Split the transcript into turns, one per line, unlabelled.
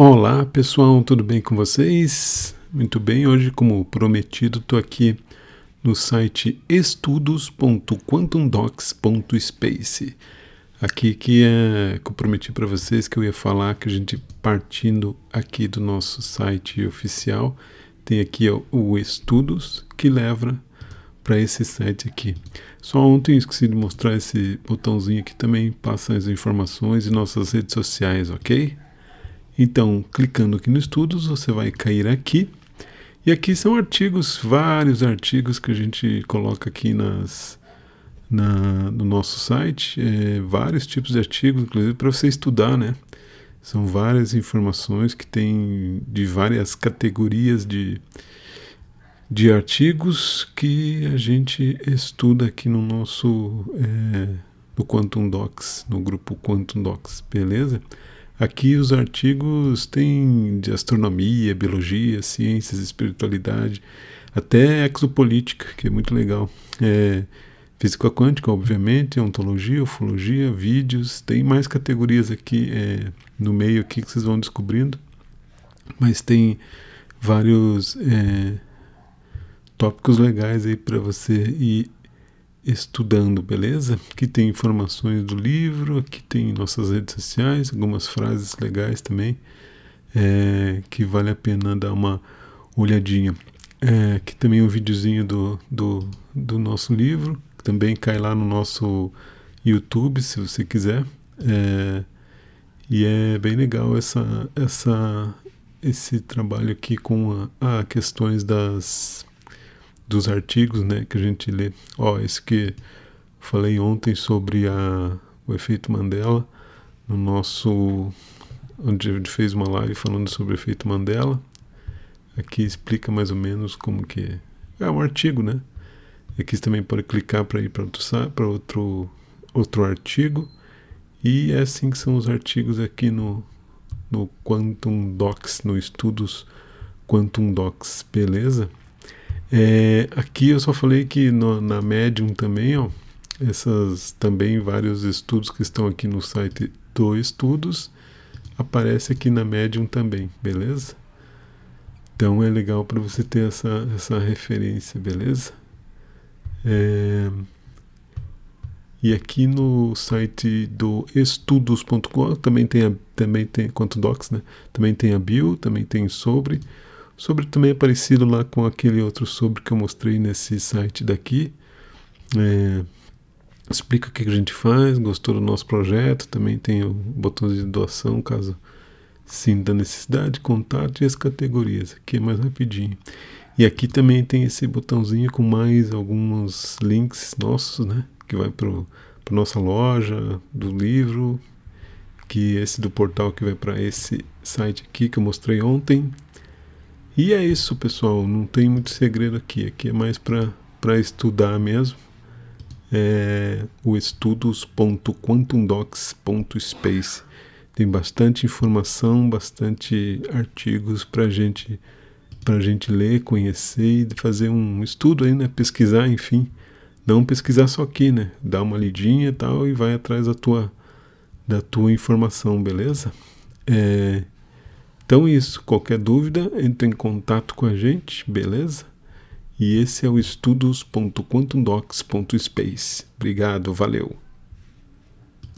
Olá pessoal, tudo bem com vocês? Muito bem, hoje, como prometido, estou aqui no site estudos.quantumdocs.space. Aqui que, é, que eu prometi para vocês que eu ia falar que a gente partindo aqui do nosso site oficial tem aqui ó, o Estudos que leva para esse site aqui. Só ontem esqueci de mostrar esse botãozinho aqui também, passa as informações e nossas redes sociais, ok? Então, clicando aqui no Estudos, você vai cair aqui. E aqui são artigos, vários artigos que a gente coloca aqui nas, na, no nosso site, é, vários tipos de artigos, inclusive para você estudar, né? São várias informações que tem de várias categorias de, de artigos que a gente estuda aqui no nosso é, no Quantum Docs, no grupo Quantum Docs, beleza? Aqui os artigos têm de astronomia, biologia, ciências, espiritualidade, até exopolítica, que é muito legal. É, física quântica, obviamente, ontologia, ufologia, vídeos, tem mais categorias aqui é, no meio aqui que vocês vão descobrindo, mas tem vários é, tópicos legais aí para você ir estudando, beleza? Aqui tem informações do livro, aqui tem nossas redes sociais, algumas frases legais também, é, que vale a pena dar uma olhadinha. É, aqui também um videozinho do, do, do nosso livro, que também cai lá no nosso YouTube, se você quiser. É, e é bem legal essa, essa, esse trabalho aqui com a, a questões das dos artigos né, que a gente lê. Ó, esse que falei ontem sobre a, o efeito Mandela, no nosso. onde a gente fez uma live falando sobre o efeito Mandela. Aqui explica mais ou menos como que é. É um artigo, né? Aqui é você também pode clicar para ir para outro, outro, outro artigo. E é assim que são os artigos aqui no, no Quantum Docs, no Estudos Quantum Docs, beleza? É, aqui eu só falei que no, na Medium também, ó, essas também vários estudos que estão aqui no site do Estudos, aparece aqui na Medium também, beleza? Então é legal para você ter essa, essa referência, beleza? É, e aqui no site do estudos.com também tem a, também tem quanto docs, né? Também tem a bio, também tem sobre sobre também é parecido lá com aquele outro sobre que eu mostrei nesse site daqui. É, explica o que a gente faz, gostou do nosso projeto, também tem o botão de doação caso sinta necessidade, contato e as categorias, aqui é mais rapidinho. E aqui também tem esse botãozinho com mais alguns links nossos, né? Que vai para a nossa loja, do livro, que esse do portal que vai para esse site aqui que eu mostrei ontem, e é isso, pessoal. Não tem muito segredo aqui. Aqui é mais para estudar mesmo. É o estudos.quantumdocs.space. Tem bastante informação, bastante artigos para gente, a gente ler, conhecer e fazer um estudo aí, né? Pesquisar, enfim. Não pesquisar só aqui, né? Dá uma lidinha e tal e vai atrás da tua, da tua informação, beleza? É, então é isso, qualquer dúvida, entre em contato com a gente, beleza? E esse é o estudos.quantumdocs.space. Obrigado, valeu!